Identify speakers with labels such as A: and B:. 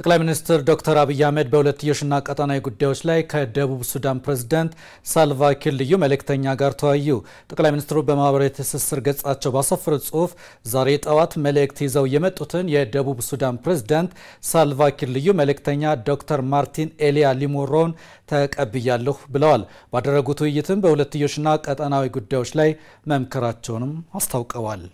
A: ጠቅላይ ሚኒስትር ዶክተር አብይ አህመድ በሁለትዮሽና ቀጠናዊ ጉዳዮች ላይ ከደቡብ ሱዳን ፕሬዝዳንት ሳልቫኪር ልዩ መልእክተኛ ጋር ተወያዩ። ጠቅላይ ሚኒስትሩ በማህበራዊ ትስስር ገጻቸው ባሰፈሩት ጽሁፍ ዛሬ ጠዋት መልእክት ይዘው የመጡትን የደቡብ ሱዳን ፕሬዝዳንት ሳልቫኪር ልዩ መልእክተኛ ዶክተር ማርቲን ኤሊያ ሊሞሮን ተቀብያለሁ ብለዋል። ባደረጉት ውይይትም በሁለትዮሽና ቀጠናዊ ጉዳዮች ላይ መምከራቸውንም አስታውቀዋል።